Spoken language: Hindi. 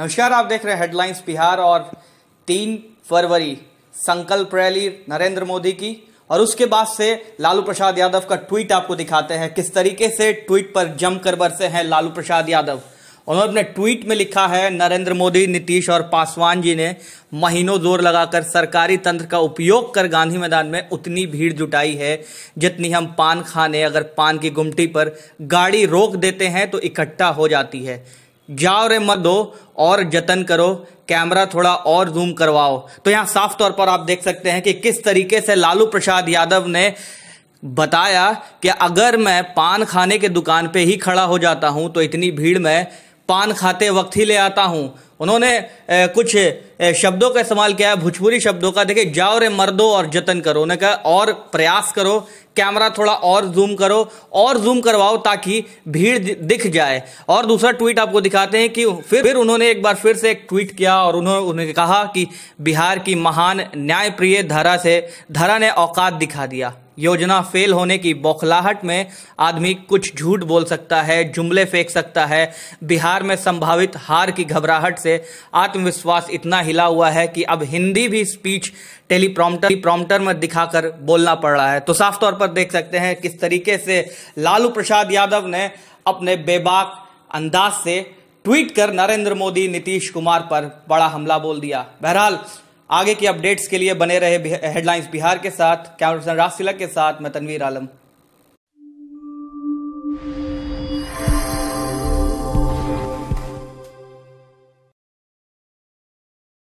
नमस्कार आप देख रहे हैं हेडलाइंस बिहार और तीन फरवरी संकल्प रैली नरेंद्र मोदी की और उसके बाद से लालू प्रसाद यादव का ट्वीट आपको दिखाते हैं किस तरीके से ट्वीट पर जमकर बरसे हैं लालू प्रसाद यादव उन्होंने अपने ट्वीट में लिखा है नरेंद्र मोदी नीतीश और पासवान जी ने महीनों जोर लगाकर सरकारी तंत्र का उपयोग कर गांधी मैदान में उतनी भीड़ जुटाई है जितनी हम पान खाने अगर पान की गुमटी पर गाड़ी रोक देते हैं तो इकट्ठा हो जाती है जाओ रे मत दो और जतन करो कैमरा थोड़ा और जूम करवाओ तो यहां साफ तौर पर आप देख सकते हैं कि किस तरीके से लालू प्रसाद यादव ने बताया कि अगर मैं पान खाने के दुकान पे ही खड़ा हो जाता हूं तो इतनी भीड़ में पान खाते वक्त ही ले आता हूं उन्होंने कुछ शब्दों का इस्तेमाल किया है भोजपुरी शब्दों का देखिए जाओ रे मर्दो और जतन करो उन्होंने कहा और प्रयास करो कैमरा थोड़ा और जूम करो और जूम करवाओ ताकि भीड़ दिख जाए और दूसरा ट्वीट आपको दिखाते हैं कि फिर फिर उन्होंने एक बार फिर से एक ट्वीट किया और उन्होंने उन्होंने कहा कि बिहार की महान न्यायप्रिय धारा से धारा ने औकात दिखा दिया योजना फेल होने की बौखलाहट में आदमी कुछ झूठ बोल सकता है जुमले फेंक सकता है बिहार में संभावित हार की घबराहट से आत्मविश्वास इतना हिला हुआ है कि अब हिंदी भी स्पीच टेलीप्रॉम्प्टर प्रॉम्प्टर में दिखाकर बोलना पड़ रहा है तो साफ तौर पर देख सकते हैं किस तरीके से लालू प्रसाद यादव ने अपने बेबाक अंदाज से ट्वीट कर नरेंद्र मोदी नीतीश कुमार पर बड़ा हमला बोल दिया बहरहाल आगे की अपडेट्स के लिए बने रहे हेडलाइंस बिहार के साथ कैमरा पर्सन राज के साथ मैं तनवीर आलम